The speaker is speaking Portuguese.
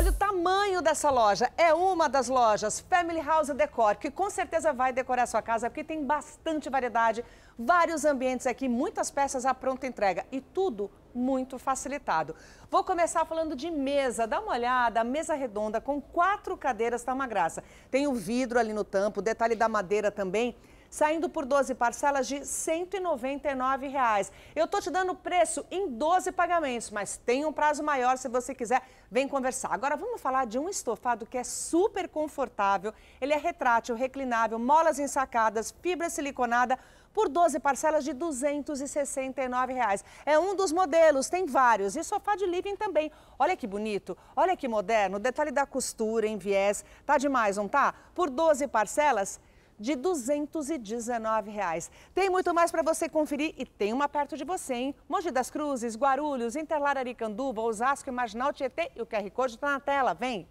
Olha o tamanho dessa loja. É uma das lojas Family House Decor, que com certeza vai decorar sua casa, porque tem bastante variedade, vários ambientes aqui, muitas peças à pronta entrega e tudo muito facilitado. Vou começar falando de mesa. Dá uma olhada, mesa redonda com quatro cadeiras, tá uma graça. Tem o vidro ali no tampo, detalhe da madeira também saindo por 12 parcelas de R$ 199,00. Eu estou te dando o preço em 12 pagamentos, mas tem um prazo maior se você quiser, vem conversar. Agora vamos falar de um estofado que é super confortável. Ele é retrátil, reclinável, molas ensacadas, fibra siliconada por 12 parcelas de R$ 269. Reais. É um dos modelos, tem vários. E sofá de living também. Olha que bonito, olha que moderno. Detalhe da costura em viés. Tá demais, não tá? Por 12 parcelas, de R$ 219. Reais. Tem muito mais para você conferir e tem uma perto de você, hein? Monte das Cruzes, Guarulhos, Interlar Aricanduva, Osasco e Marginal Tietê e o QR Code está na tela, vem!